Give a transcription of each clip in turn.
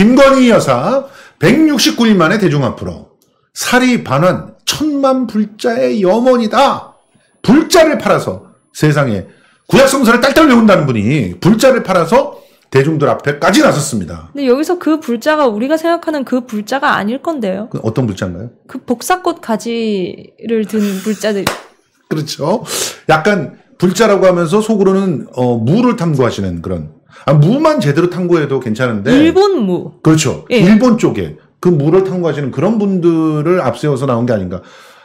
김건희 여사 169일 만에 대중 앞으로 살이 반환 천만 불자의 염원이다. 불자를 팔아서 세상에 구약성서를 딸딸 외운다는 분이 불자를 팔아서 대중들 앞에까지 나섰습니다. 근데 여기서 그 불자가 우리가 생각하는 그 불자가 아닐 건데요. 그 어떤 불자인가요? 그 복사꽃 가지를 든 불자들. 그렇죠. 약간 불자라고 하면서 속으로는 어, 무를 탐구하시는 그런 아, 무만 제대로 탐구해도 괜찮은데. 일본 무. 그렇죠. 예. 일본 쪽에 그 무를 탐구하시는 그런 분들을 앞세워서 나온 게 아닌가.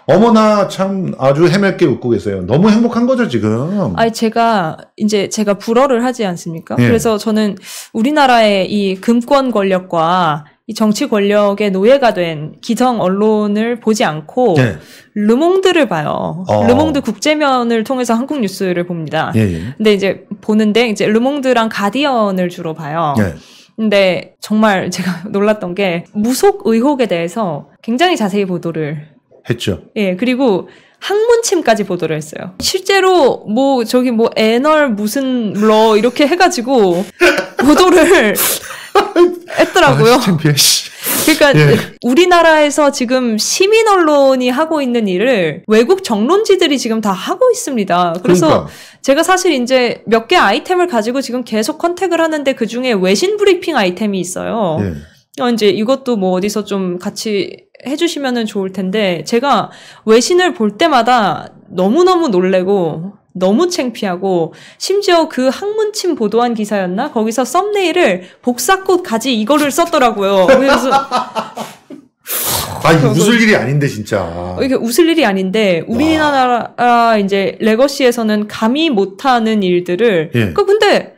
어머나 참 아주 헤맑게 웃고 계세요. 너무 행복한 거죠 지금. 아니 제가 이제 제가 불어를 하지 않습니까? 예. 그래서 저는 우리나라의 이 금권 권력과 이 정치 권력의 노예가 된 기성 언론을 보지 않고 네. 르몽드를 봐요. 어. 르몽드 국제면을 통해서 한국 뉴스를 봅니다. 예, 예. 근데 이제 보는데 이제 르몽드랑 가디언을 주로 봐요. 예. 근데 정말 제가 놀랐던 게 무속 의혹에 대해서 굉장히 자세히 보도를 했죠. 예, 그리고 학문침까지 보도를 했어요. 실제로 뭐 저기 뭐 애널 무슨 러 이렇게 해가지고 보도를 했더라고요. 아, 그러니까 예. 우리나라에서 지금 시민 언론이 하고 있는 일을 외국 정론지들이 지금 다 하고 있습니다. 그래서 그러니까. 제가 사실 이제 몇 개 아이템을 가지고 지금 계속 컨택을 하는데 그 중에 외신 브리핑 아이템이 있어요. 예. 어, 이제 이것도 뭐 어디서 좀 같이 해주시면은 좋을 텐데 제가 외신을 볼 때마다 너무너무 놀래고 너무 창피하고 심지어 그 학문침 보도한 기사였나 거기서 썸네일을 복사꽃 가지 이거를 썼더라고요. 그래서 아니 웃을 일이 아닌데 진짜. 이게 웃을 일이 아닌데 우리나라 와. 이제 레거시에서는 감히 못하는 일들을. 예. 그 근데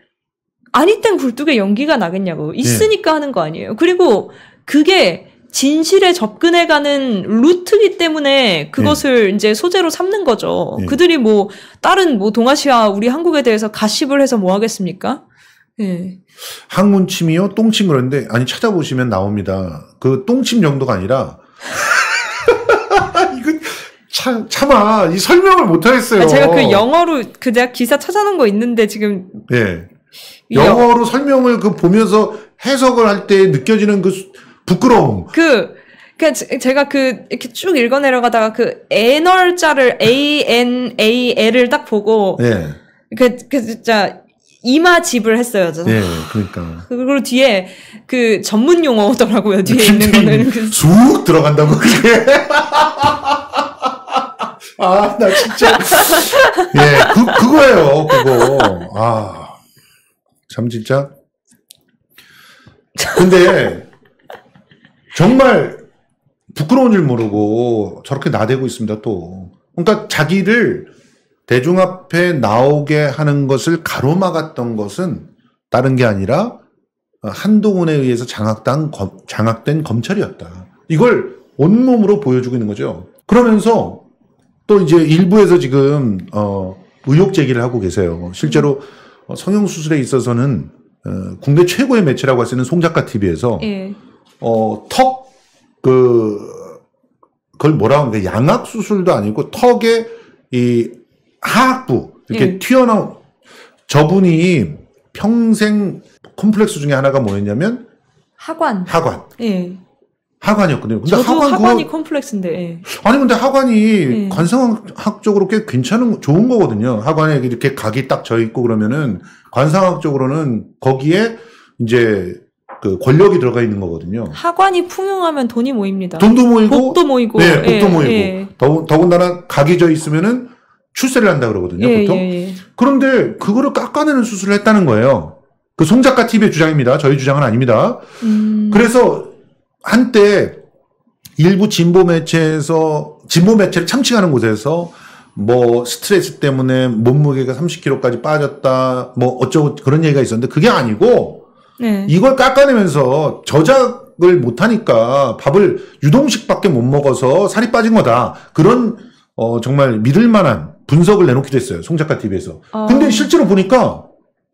아니 땐 굴뚝에 연기가 나겠냐고 예. 있으니까 예. 하는 거 아니에요. 그리고 그게 진실에 접근해가는 루트이기 때문에 그것을 네. 이제 소재로 삼는 거죠. 네. 그들이 뭐 다른 뭐 동아시아 우리 한국에 대해서 가십을 해서 뭐 하겠습니까? 예. 항문 침이요? 똥침 그런데 아니 찾아보시면 나옵니다. 그 똥침 정도가 아니라 이건 참 참아 이 설명을 못하겠어요. 아 제가 그 영어로 그 제가 기사 찾아놓은 거 있는데 지금 예 영어로 영... 설명을 그 보면서 해석을 할 때 느껴지는 그 수... 부끄러움. 그그 그러니까 제가 그 이렇게 쭉 읽어 내려가다가 그 애널자를 A N A L을 딱 보고 예. 그, 그 진짜 이마 집을 했어요. 저. 예, 그러니까. 그리고 뒤에 그 전문 용어더라고요. 뒤에 있는 거는 쑥 들어간다고 그게. 아, 나 진짜. 예, 그 그거예요. 그거. 아. 참 진짜. 근데 정말 부끄러운 줄 모르고 저렇게 나대고 있습니다, 또. 그러니까 자기를 대중 앞에 나오게 하는 것을 가로막았던 것은 다른 게 아니라 한동훈에 의해서 장악당, 장악된 검찰이었다. 이걸 온몸으로 보여주고 있는 거죠. 그러면서 또 이제 일부에서 지금, 어, 의혹 제기를 하고 계세요. 실제로 성형수술에 있어서는 어, 국내 최고의 매체라고 할 수 있는 송작가 TV에서 예. 어, 턱, 그, 그걸 뭐라 하는데, 양악 수술도 아니고 턱에 이 하악부, 이렇게 예. 튀어나온, 저분이 평생 콤플렉스 중에 하나가 뭐였냐면, 하관. 하관. 예. 하관이었거든요. 근데 하관 하관이 그거... 콤플렉스인데. 예. 아니 근데 하관이 예. 관상학적으로 꽤 괜찮은 좋은 거거든요. 하관에 이렇게 각이 딱져 있고 그러면은 관상학적으로는 거기에 이제 그 권력이 들어가 있는 거거든요. 하관이 풍요하면 돈이 모입니다. 돈도 모이고 복도 모이고 네, 복도 예, 모이고 예. 더군다나 각이 져 있으면은 출세를 한다 그러거든요, 예, 보통. 그렇죠? 예, 예. 그런데 그거를 깎아내는 수술을 했다는 거예요. 그 송작가 TV의 주장입니다. 저희 주장은 아닙니다. 음... 그래서 한때 일부 진보 매체에서 진보 매체를 참칭하는 곳에서 뭐 스트레스 때문에 몸무게가 30kg까지 빠졌다 뭐 어쩌고 그런 얘기가 있었는데 그게 아니고 네. 이걸 깎아내면서 저작을 못하니까 밥을 유동식밖에 못 먹어서 살이 빠진 거다. 그런 어, 정말 믿을 만한 분석을 내놓기도 했어요. 송작가 TV에서. 어. 근데 실제로 보니까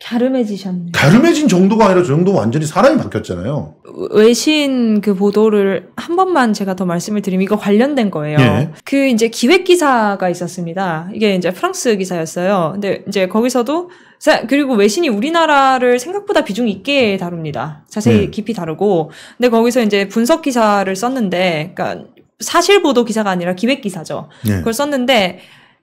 갸름해지셨네 갸름해진 정도가 아니라 저 정도 완전히 사람이 바뀌었잖아요. 외신 그 보도를 한 번만 제가 더 말씀을 드리면 이거 관련된 거예요. 예. 그 이제 기획 기사가 있었습니다. 이게 이제 프랑스 기사였어요. 근데 이제 거기서도 그리고 외신이 우리나라를 생각보다 비중 있게 다룹니다. 자세히 네. 깊이 다루고. 근데 거기서 이제 분석 기사를 썼는데, 그러니까 사실 보도 기사가 아니라 기획 기사죠. 네. 그걸 썼는데,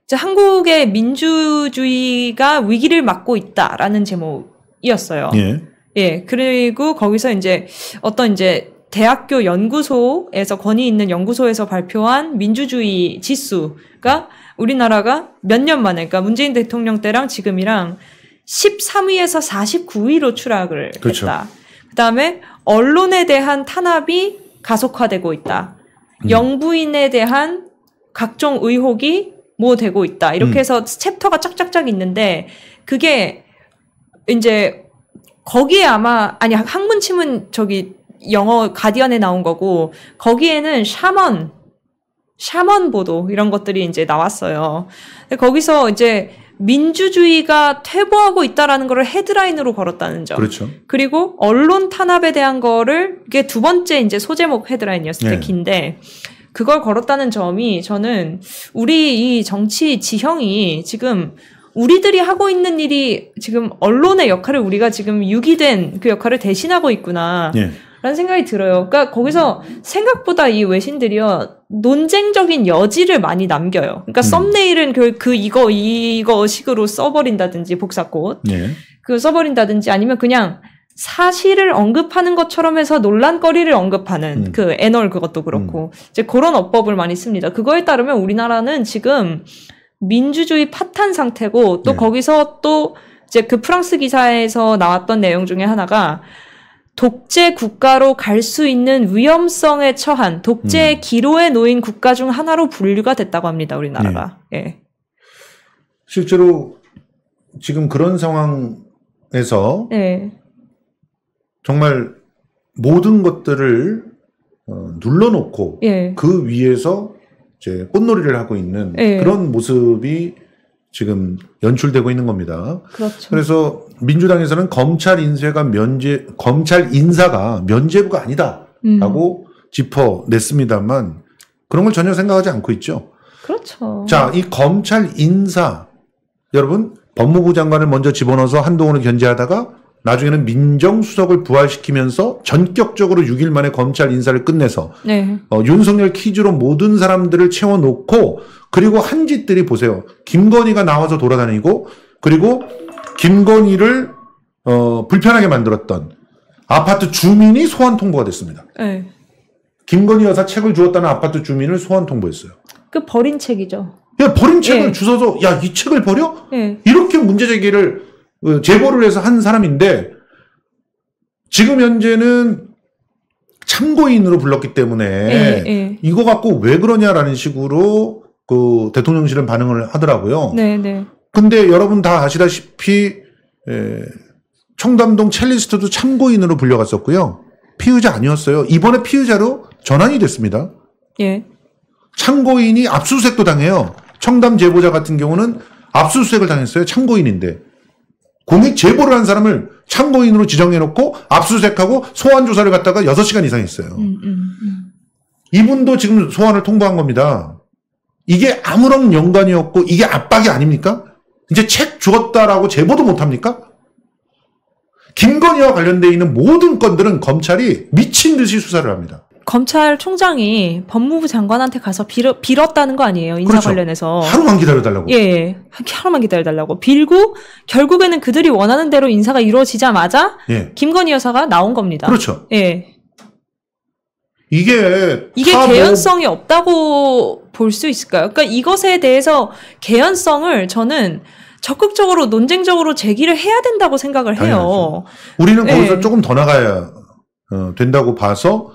이제 한국의 민주주의가 위기를 맞고 있다라는 제목이었어요. 네. 예. 그리고 거기서 이제 어떤 이제 대학교 연구소에서 권위 있는 연구소에서 발표한 민주주의 지수가 우리나라가 몇 년 만에, 그러니까 문재인 대통령 때랑 지금이랑 13위에서 49위로 추락을 그렇죠. 했다. 그다음에 언론에 대한 탄압이 가속화되고 있다. 음. 영부인에 대한 각종 의혹이 뭐 되고 있다. 이렇게 음. 해서 음. 챕터가 짝짝짝 있는데 그게 이제 거기에 아마 아니 학문침은 저기 영어 가디언에 나온 거고 거기에는 샤먼 샤먼 보도 이런 것들이 이제 나왔어요. 거기서 이제 민주주의가 퇴보하고 있다라는 거를 헤드라인으로 걸었다는 점. 그렇죠. 그리고 언론 탄압에 대한 거를 이게 두 번째 이제 소제목 헤드라인이었을 때 네. 긴데 그걸 걸었다는 점이 저는 우리 이 정치 지형이 지금 우리들이 하고 있는 일이 지금 언론의 역할을 우리가 지금 유기된 그 역할을 대신하고 있구나. 예. 라는 생각이 들어요. 그러니까 거기서 생각보다 이 외신들이요. 논쟁적인 여지를 많이 남겨요. 그러니까 음. 썸네일은 그, 그 이거 이거 식으로 써버린다든지 복사꽃 예. 그 써버린다든지 아니면 그냥 사실을 언급하는 것처럼 해서 논란거리를 언급하는 음. 그 애널 그것도 그렇고 음. 이제 그런 어법을 많이 씁니다. 그거에 따르면 우리나라는 지금 민주주의 파탄 상태고 또 예. 거기서 또 이제 그 프랑스 기사에서 나왔던 내용 중에 하나가 독재 국가로 갈 수 있는 위험성에 처한 독재의 음. 기로에 놓인 국가 중 하나로 분류가 됐다고 합니다. 우리나라가. 네. 예. 실제로 지금 그런 상황에서 네. 정말 모든 것들을 어, 눌러놓고 예. 그 위에서 이제 꽃놀이를 하고 있는 예. 그런 모습이 지금 연출되고 있는 겁니다. 그렇죠. 그래서 민주당에서는 검찰 인쇄가 면제 검찰 인사가 면제부가 아니다라고 음. 짚어냈습니다만 그런 걸 전혀 생각하지 않고 있죠. 그렇죠. 자, 이 검찰 인사 여러분 법무부 장관을 먼저 집어넣어서 한동훈을 견제하다가 나중에는 민정수석을 부활시키면서 전격적으로 6일 만에 검찰 인사를 끝내서 네. 어, 윤석열 퀴즈로 모든 사람들을 채워놓고 그리고 한 짓들이 보세요. 김건희가 나와서 돌아다니고 그리고 김건희를 어, 불편하게 만들었던 아파트 주민이 소환 통보가 됐습니다. 네. 김건희 여사 책을 주었다는 아파트 주민을 소환 통보했어요. 그 버린 책이죠. 야, 버린 책을 예. 주워서 야이 책을 버려? 예. 이렇게 문제 제기를 어, 제보를 해서 한 사람인데 지금 현재는 참고인으로 불렀기 때문에 예, 예, 이거 갖고 왜 그러냐라는 식으로 그 대통령실은 반응을 하더라고요. 네, 네. 근데 여러분 다 아시다시피 에, 청담동 첼리스트도 참고인으로 불려갔었고요. 피의자 아니었어요. 이번에 피의자로 전환이 됐습니다. 예. 참고인이 압수수색도 당해요. 청담 제보자 같은 경우는 압수수색을 당했어요. 참고인인데. 공익 제보를 한 사람을 참고인으로 지정해놓고 압수수색하고 소환 조사를 갖다가 6시간 이상 했어요. 음, 음, 음. 이분도 지금 소환을 통보한 겁니다. 이게 아무런 연관이 없고 이게 압박이 아닙니까? 이제 책 죽었다라고 제보도 못합니까? 김건희와 관련돼 있는 모든 건들은 검찰이 미친 듯이 수사를 합니다. 검찰총장이 법무부 장관한테 가서 빌어, 빌었다는 거 아니에요 인사 그렇죠. 관련해서 하루만 기다려달라고 예, 예. 하루만 기다려달라고 빌고 결국에는 그들이 원하는 대로 인사가 이루어지자마자 예. 김건희 여사가 나온 겁니다 그렇죠 예 이게 이게 뭐 개연성이 뭐... 없다고 볼 수 있을까요? 그러니까 이것에 대해서 개연성을 저는 적극적으로 논쟁적으로 제기를 해야 된다고 생각을 해요. 당연하죠. 우리는 네. 거기서 네. 조금 더 나가야 어, 된다고 봐서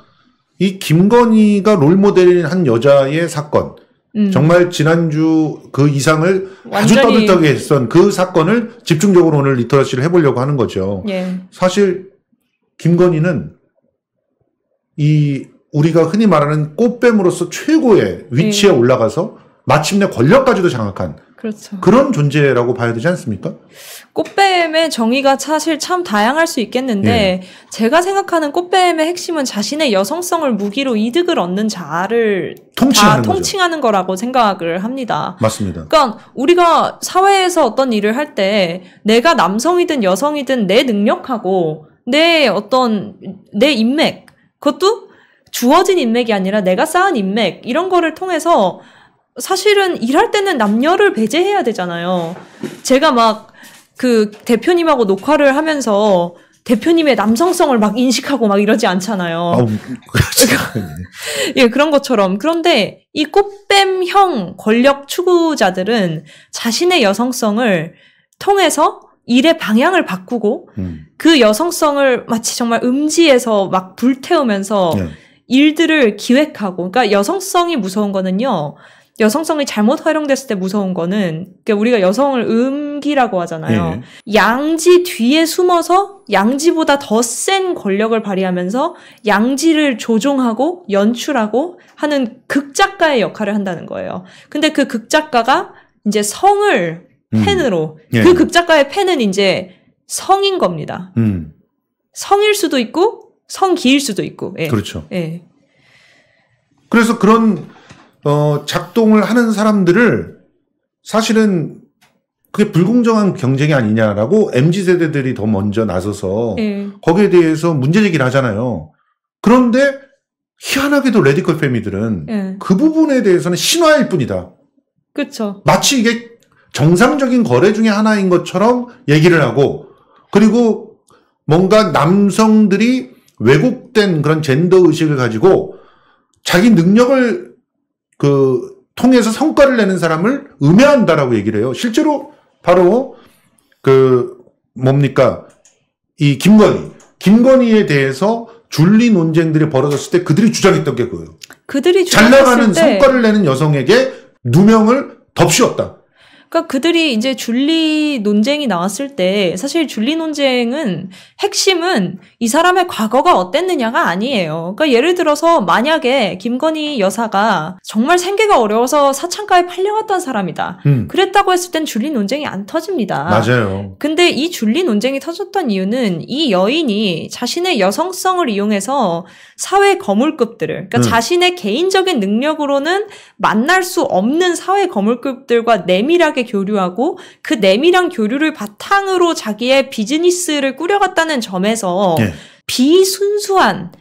이 김건희가 롤모델인 한 여자의 사건 음. 정말 지난주 그 이상을 아주 떠들떠게 했던 그 사건을 집중적으로 오늘 리터러시를 해보려고 하는 거죠. 예. 사실 김건희는 이 우리가 흔히 말하는 꽃뱀으로서 최고의 위치에 네. 올라가서 마침내 권력까지도 장악한 그렇죠. 그런 존재라고 봐야 되지 않습니까? 꽃뱀의 정의가 사실 참 다양할 수 있겠는데 예. 제가 생각하는 꽃뱀의 핵심은 자신의 여성성을 무기로 이득을 얻는 자아를 통칭하는, 통칭하는 거라고 생각을 합니다. 맞습니다. 그러니까 우리가 사회에서 어떤 일을 할 때 내가 남성이든 여성이든 내 능력하고 내 어떤 내 인맥 그것도 주어진 인맥이 아니라 내가 쌓은 인맥 이런 거를 통해서 사실은 일할 때는 남녀를 배제해야 되잖아요. 제가 막 그 대표님하고 녹화를 하면서 대표님의 남성성을 막 인식하고 막 이러지 않잖아요. 그, 그러니까 예, 그런 것처럼. 그런데 이 꽃뱀형 권력 추구자들은 자신의 여성성을 통해서 일의 방향을 바꾸고 음. 그 여성성을 마치 정말 음지에서 막 불태우면서 네. 일들을 기획하고, 그러니까 여성성이 무서운 거는요, 여성성이 잘못 활용됐을 때 무서운 거는 그러니까 우리가 여성을 음기라고 하잖아요. 예. 양지 뒤에 숨어서 양지보다 더 센 권력을 발휘하면서 양지를 조종하고 연출하고 하는 극작가의 역할을 한다는 거예요. 근데 그 극작가가 이제 성을 팬으로 음. 예. 그 극작가의 팬은 이제 성인 겁니다. 음. 성일 수도 있고 성기일 수도 있고. 예. 그렇죠. 예. 그래서 그런 어 작동을 하는 사람들을 사실은 그게 불공정한 경쟁이 아니냐라고 mz 세대들이 더 먼저 나서서 예. 거기에 대해서 문제 제기를 하잖아요. 그런데 희한하게도 레디컬 패미들은 예. 그 부분에 대해서는 신화일 뿐이다. 그렇죠. 마치 이게 정상적인 거래 중의 하나인 것처럼 얘기를 하고 그리고 뭔가 남성들이 왜곡된 그런 젠더 의식을 가지고 자기 능력을 그 통해서 성과를 내는 사람을 음해한다라고 얘기를 해요. 실제로 바로 그 뭡니까 이 김건희 김건희에 대해서 줄리 논쟁들이 벌어졌을 때 그들이 주장했던 게 그거예요. 그들이 잘 나가는 성과를 내는 여성에게 누명을 덮씌웠다. 그러니까 그들이 이제 줄리 논쟁이 나왔을 때 사실 줄리 논쟁은 핵심은 이 사람의 과거가 어땠느냐가 아니에요. 그러니까 예를 들어서 만약에 김건희 여사가 정말 생계가 어려워서 사창가에 팔려갔던 사람이다. 음. 그랬다고 했을 땐 줄리 논쟁이 안 터집니다. 맞아요. 근데 이 줄리 논쟁이 터졌던 이유는 이 여인이 자신의 여성성을 이용해서 사회 거물급들을 그러니까 음. 자신의 개인적인 능력으로는 만날 수 없는 사회 거물급들과 내밀하게 교류하고 그 내밀한 교류를 바탕으로 자기의 비즈니스를 꾸려갔다는 점에서 예. 비순수한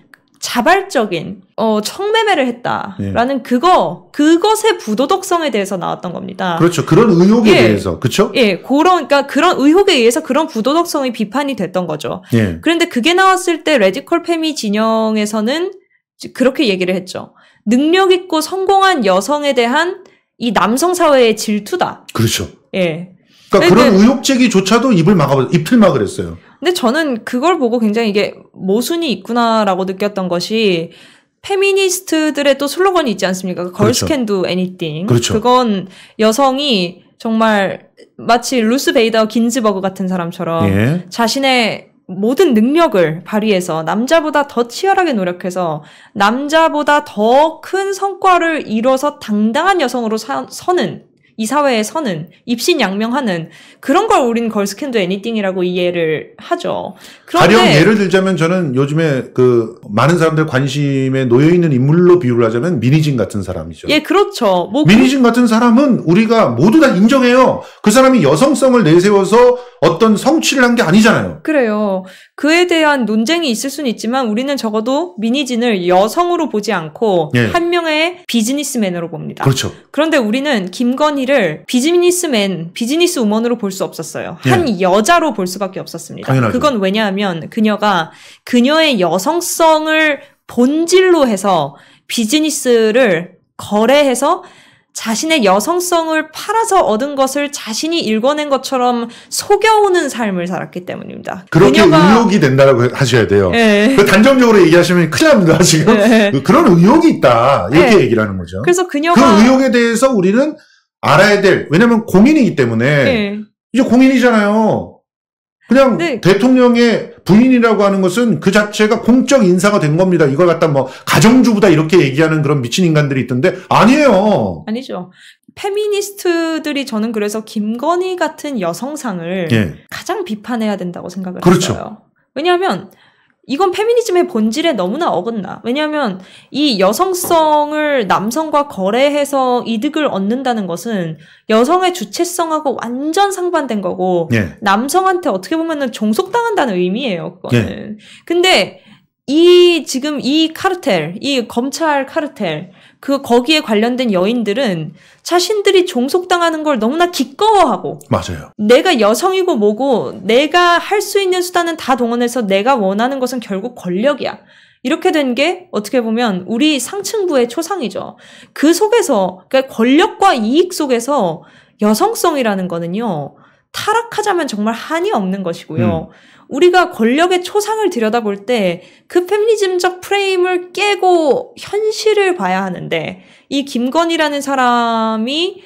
자발적인 어 청매매를 했다라는 예. 그거 그것의 부도덕성에 대해서 나왔던 겁니다. 그렇죠. 그런 의혹에 예. 대해서 그렇죠? 예, 그런 그러니까 그런 의혹에 의해서 그런 부도덕성이 비판이 됐던 거죠. 예. 그런데 그게 나왔을 때 레디컬 페미 진영에서는 그렇게 얘기를 했죠. 능력 있고 성공한 여성에 대한 이 남성 사회의 질투다. 그렇죠. 예. 그러니까 그런 의혹 제기조차도 입을 막아 입틀 막을 했어요. 근데 저는 그걸 보고 굉장히 이게 모순이 있구나라고 느꼈던 것이 페미니스트들의 또 슬로건이 있지 않습니까? 걸스 캔두 애니띵. 그렇죠. 그건 여성이 정말 마치 루스 베이더 긴즈버그 같은 사람처럼 예. 자신의 모든 능력을 발휘해서 남자보다 더 치열하게 노력해서 남자보다 더 큰 성과를 이뤄서 당당한 여성으로 사, 서는 이 사회에 서는 입신양명하는 그런 걸 우린 걸스캔도 애니띵이라고 이해를 하죠. 그런데 가령 예를 들자면 저는 요즘에 그 많은 사람들 관심에 놓여 있는 인물로 비유를 하자면 미니진 같은 사람이죠. 예, 그렇죠. 뭐 그 미니진 그... 같은 사람은 우리가 모두 다 인정해요. 그 사람이 여성성을 내세워서 어떤 성취를 한 게 아니잖아요. 그래요. 그에 대한 논쟁이 있을 수는 있지만 우리는 적어도 미니진을 여성으로 보지 않고 예. 한 명의 비즈니스맨으로 봅니다. 그렇죠. 그런데 우리는 김건희 할니를 비즈니스맨, 비즈니스우먼으로 볼 수 없었어요. 예. 한 여자로 볼 수밖에 없었습니다. 당연하죠. 그건 왜냐하면 그녀가 그녀의 여성성을 본질로 해서 비즈니스를 거래해서 자신의 여성성을 팔아서 얻은 것을 자신이 읽어낸 것처럼 속여오는 삶을 살았기 때문입니다. 그렇게 그녀가... 의욕이 된다고 하셔야 돼요. 네. 단정적으로 얘기하시면 큰일 납니다, 지금. 네. 그런 의욕이 있다. 이렇게 네. 얘기를 하는 거죠. 그래서 그녀가. 그의욕에 대해서 우리는 알아야 될 왜냐면 공인이기 때문에 네. 이제 공인이잖아요. 그냥 네. 대통령의 부인이라고 하는 것은 그 자체가 공적 인사가 된 겁니다. 이걸 갖다 뭐 가정주부다 이렇게 얘기하는 그런 미친 인간들이 있던데 아니에요. 아니죠. 페미니스트들이 저는 그래서 김건희 같은 여성상을 예. 가장 비판해야 된다고 생각을 그렇죠. 했어요. 왜냐하면 이건 페미니즘의 본질에 너무나 어긋나. 왜냐하면 이 여성성을 남성과 거래해서 이득을 얻는다는 것은 여성의 주체성하고 완전 상반된 거고 예. 남성한테 어떻게 보면은 종속당한다는 의미예요. 그거는. 예. 근데 이 지금 이 카르텔, 이 검찰 카르텔, 그 거기에 관련된 여인들은 자신들이 종속당하는 걸 너무나 기꺼워하고 맞아요. 내가 여성이고 뭐고 내가 할 수 있는 수단은 다 동원해서 내가 원하는 것은 결국 권력이야. 이렇게 된 게 어떻게 보면 우리 상층부의 초상이죠. 그 속에서 그러니까 권력과 이익 속에서 여성성이라는 거는요. 타락하자면 정말 한이 없는 것이고요. 음. 우리가 권력의 초상을 들여다볼 때 그 페미니즘적 프레임을 깨고 현실을 봐야 하는데 이김건이라는 사람이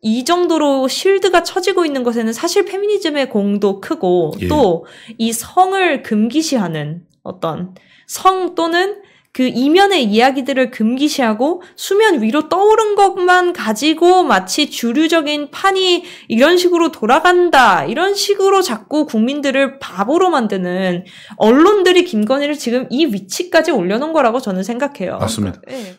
이 정도로 실드가 처지고 있는 것에는 사실 페미니즘의 공도 크고 예. 또이 성을 금기시하는 어떤 성 또는 그 이면의 이야기들을 금기시하고 수면 위로 떠오른 것만 가지고 마치 주류적인 판이 이런 식으로 돌아간다. 이런 식으로 자꾸 국민들을 바보로 만드는 언론들이 김건희를 지금 이 위치까지 올려놓은 거라고 저는 생각해요. 맞습니다. 네.